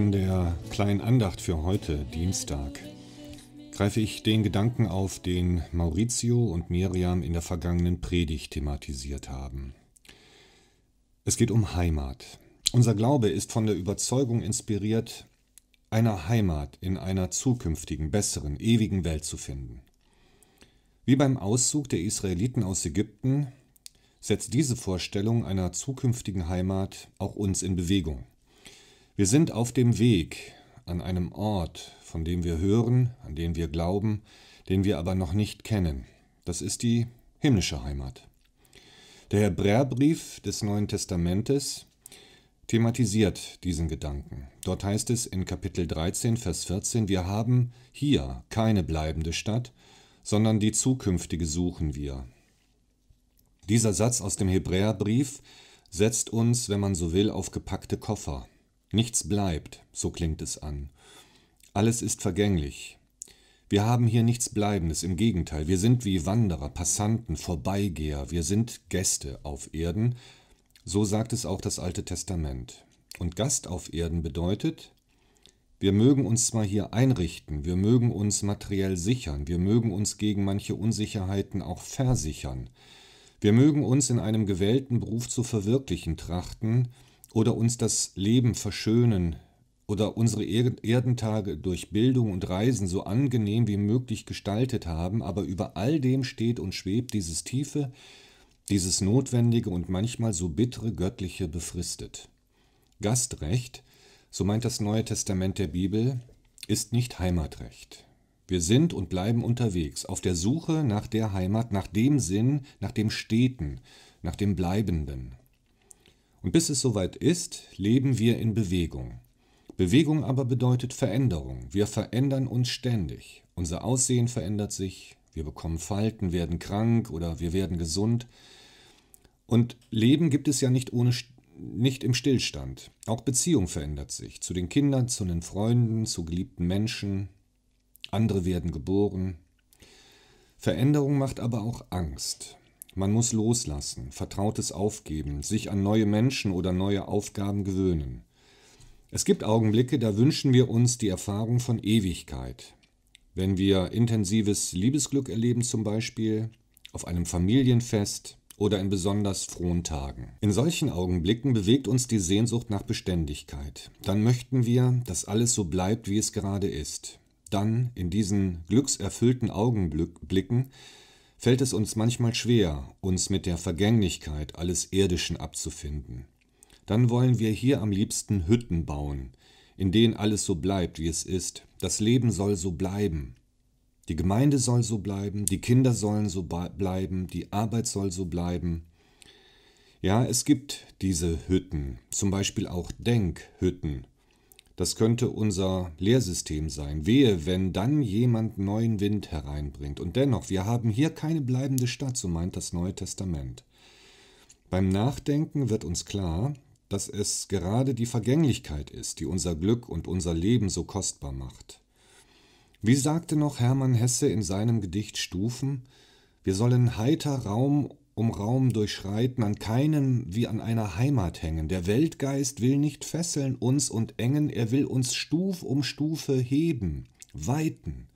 In der kleinen Andacht für heute, Dienstag, greife ich den Gedanken auf, den Maurizio und Miriam in der vergangenen Predigt thematisiert haben. Es geht um Heimat. Unser Glaube ist von der Überzeugung inspiriert, eine Heimat in einer zukünftigen, besseren, ewigen Welt zu finden. Wie beim Auszug der Israeliten aus Ägypten setzt diese Vorstellung einer zukünftigen Heimat auch uns in Bewegung. Wir sind auf dem Weg an einem Ort, von dem wir hören, an den wir glauben, den wir aber noch nicht kennen. Das ist die himmlische Heimat. Der Hebräerbrief des Neuen Testamentes thematisiert diesen Gedanken. Dort heißt es in Kapitel 13, Vers 14, wir haben hier keine bleibende Stadt, sondern die zukünftige suchen wir. Dieser Satz aus dem Hebräerbrief setzt uns, wenn man so will, auf gepackte Koffer. Nichts bleibt, so klingt es an. Alles ist vergänglich. Wir haben hier nichts Bleibendes, im Gegenteil, wir sind wie Wanderer, Passanten, Vorbeigeher, wir sind Gäste auf Erden, so sagt es auch das Alte Testament. Und Gast auf Erden bedeutet, wir mögen uns zwar hier einrichten, wir mögen uns materiell sichern, wir mögen uns gegen manche Unsicherheiten auch versichern, wir mögen uns in einem gewählten Beruf zu verwirklichen trachten, oder uns das Leben verschönen oder unsere Erdentage durch Bildung und Reisen so angenehm wie möglich gestaltet haben, aber über all dem steht und schwebt dieses tiefe, dieses notwendige und manchmal so bittere göttliche befristet. Gastrecht, so meint das Neue Testament der Bibel, ist nicht Heimatrecht. Wir sind und bleiben unterwegs, auf der Suche nach der Heimat, nach dem Sinn, nach dem Steten, nach dem Bleibenden. Und bis es soweit ist, leben wir in Bewegung. Bewegung aber bedeutet Veränderung. Wir verändern uns ständig. Unser Aussehen verändert sich, wir bekommen Falten, werden krank oder wir werden gesund. Und Leben gibt es ja nicht ohne nicht im Stillstand. Auch Beziehung verändert sich zu den Kindern, zu den Freunden, zu geliebten Menschen. Andere werden geboren. Veränderung macht aber auch Angst. Man muss loslassen, Vertrautes aufgeben, sich an neue Menschen oder neue Aufgaben gewöhnen. Es gibt Augenblicke, da wünschen wir uns die Erfahrung von Ewigkeit. Wenn wir intensives Liebesglück erleben zum Beispiel, auf einem Familienfest oder in besonders frohen Tagen. In solchen Augenblicken bewegt uns die Sehnsucht nach Beständigkeit. Dann möchten wir, dass alles so bleibt, wie es gerade ist. Dann, in diesen glückserfüllten Augenblicken, fällt es uns manchmal schwer, uns mit der Vergänglichkeit alles Irdischen abzufinden. Dann wollen wir hier am liebsten Hütten bauen, in denen alles so bleibt, wie es ist. Das Leben soll so bleiben. Die Gemeinde soll so bleiben, die Kinder sollen so bleiben, die Arbeit soll so bleiben. Ja, es gibt diese Hütten, zum Beispiel auch Denkhütten, das könnte unser Lehrsystem sein. Wehe, wenn dann jemand neuen Wind hereinbringt. Und dennoch, wir haben hier keine bleibende Stadt, so meint das Neue Testament. Beim Nachdenken wird uns klar, dass es gerade die Vergänglichkeit ist, die unser Glück und unser Leben so kostbar macht. Wie sagte noch Hermann Hesse in seinem Gedicht Stufen, wir sollen heiter Raum um Raum durchschreiten, an keinem wie an einer Heimat hängen. Der Weltgeist will nicht fesseln uns und engen, er will uns Stuf um Stufe heben, weiten.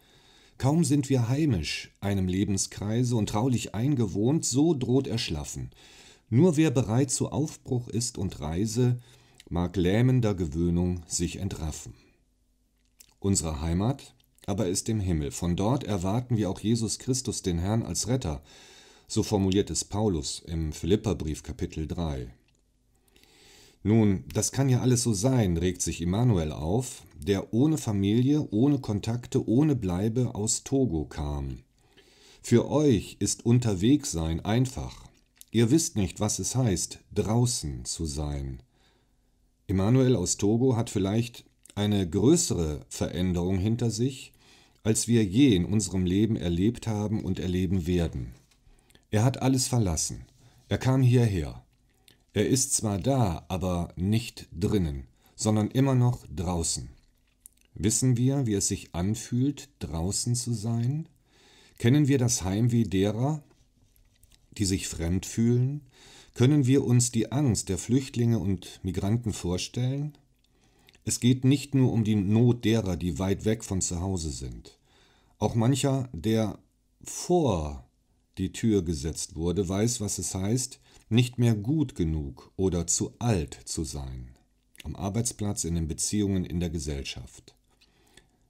Kaum sind wir heimisch einem Lebenskreise und traulich eingewohnt, so droht Erschlaffen. Nur wer bereit zu Aufbruch ist und Reise, mag lähmender Gewöhnung sich entraffen. Unsere Heimat aber ist im Himmel. Von dort erwarten wir auch Jesus Christus, den Herrn, als Retter. So formuliert es Paulus im Philipperbrief Kapitel 3. Nun, das kann ja alles so sein, regt sich Immanuel auf, der ohne Familie, ohne Kontakte, ohne Bleibe aus Togo kam. Für euch ist Unterwegsein einfach. Ihr wisst nicht, was es heißt, draußen zu sein. Immanuel aus Togo hat vielleicht eine größere Veränderung hinter sich, als wir je in unserem Leben erlebt haben und erleben werden. Er hat alles verlassen. Er kam hierher. Er ist zwar da, aber nicht drinnen, sondern immer noch draußen. Wissen wir, wie es sich anfühlt, draußen zu sein? Kennen wir das Heimweh derer, die sich fremd fühlen? Können wir uns die Angst der Flüchtlinge und Migranten vorstellen? Es geht nicht nur um die Not derer, die weit weg von zu Hause sind. Auch mancher, der vor die Tür gesetzt wurde, weiß, was es heißt, nicht mehr gut genug oder zu alt zu sein. Am Arbeitsplatz, in den Beziehungen, in der Gesellschaft.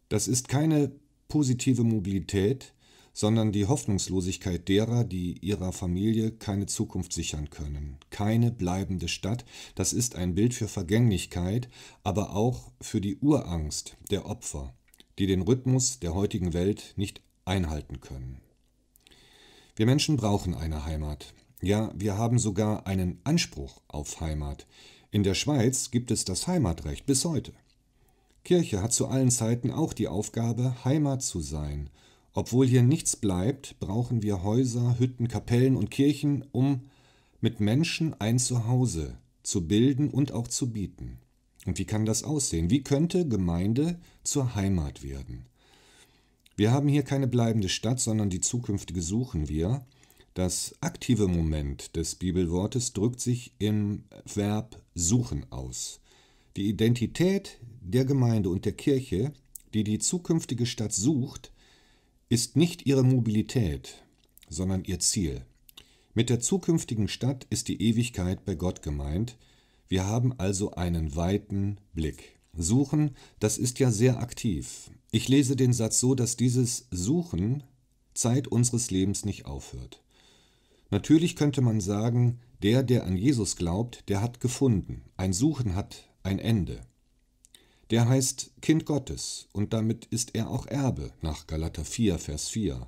Das ist keine positive Mobilität, sondern die Hoffnungslosigkeit derer, die ihrer Familie keine Zukunft sichern können. Keine bleibende Stadt, das ist ein Bild für Vergänglichkeit, aber auch für die Urangst der Opfer, die den Rhythmus der heutigen Welt nicht einhalten können. Wir Menschen brauchen eine Heimat. Ja, wir haben sogar einen Anspruch auf Heimat. In der Schweiz gibt es das Heimatrecht bis heute. Kirche hat zu allen Zeiten auch die Aufgabe, Heimat zu sein. Obwohl hier nichts bleibt, brauchen wir Häuser, Hütten, Kapellen und Kirchen, um mit Menschen ein Zuhause zu bilden und auch zu bieten. Und wie kann das aussehen? Wie könnte Gemeinde zur Heimat werden? Wir haben hier keine bleibende Stadt, sondern die zukünftige suchen wir. Das aktive Moment des Bibelwortes drückt sich im Verb suchen aus. Die Identität der Gemeinde und der Kirche, die die zukünftige Stadt sucht, ist nicht ihre Mobilität, sondern ihr Ziel. Mit der zukünftigen Stadt ist die Ewigkeit bei Gott gemeint. Wir haben also einen weiten Blick. Suchen, das ist ja sehr aktiv. Ich lese den Satz so, dass dieses Suchen Zeit unseres Lebens nicht aufhört. Natürlich könnte man sagen, der, der an Jesus glaubt, der hat gefunden. Ein Suchen hat ein Ende. Der heißt Kind Gottes und damit ist er auch Erbe nach Galater 4, Vers 4.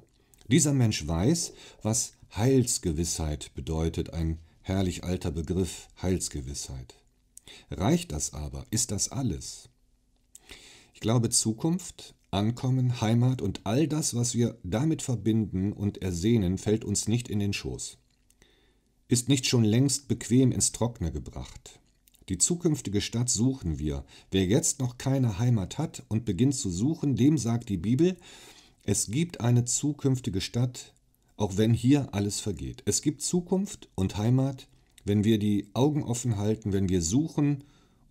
Dieser Mensch weiß, was Heilsgewissheit bedeutet, ein herrlich alter Begriff Heilsgewissheit. Reicht das aber? Ist das alles? Ich glaube, Zukunft, Ankommen, Heimat und all das, was wir damit verbinden und ersehnen, fällt uns nicht in den Schoß. Ist nicht schon längst bequem ins Trockene gebracht. Die zukünftige Stadt suchen wir. Wer jetzt noch keine Heimat hat und beginnt zu suchen, dem sagt die Bibel, es gibt eine zukünftige Stadt, auch wenn hier alles vergeht. Es gibt Zukunft und Heimat wenn wir die Augen offen halten, wenn wir suchen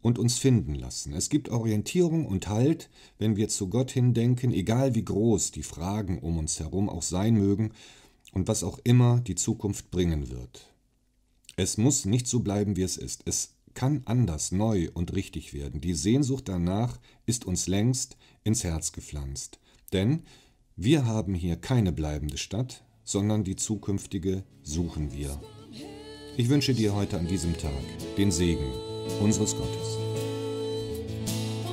und uns finden lassen. Es gibt Orientierung und Halt, wenn wir zu Gott hindenken, egal wie groß die Fragen um uns herum auch sein mögen und was auch immer die Zukunft bringen wird. Es muss nicht so bleiben, wie es ist. Es kann anders, neu und richtig werden. Die Sehnsucht danach ist uns längst ins Herz gepflanzt. Denn wir haben hier keine bleibende Stadt, sondern die zukünftige suchen wir. Ich wünsche dir heute an diesem Tag den Segen unseres Gottes.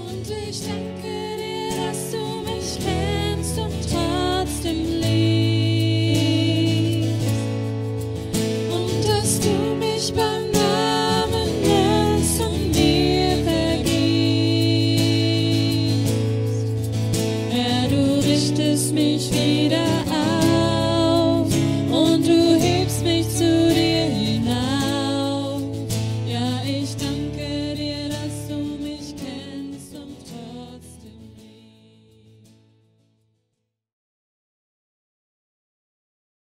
Und ich danke dir, dass du mich kennst.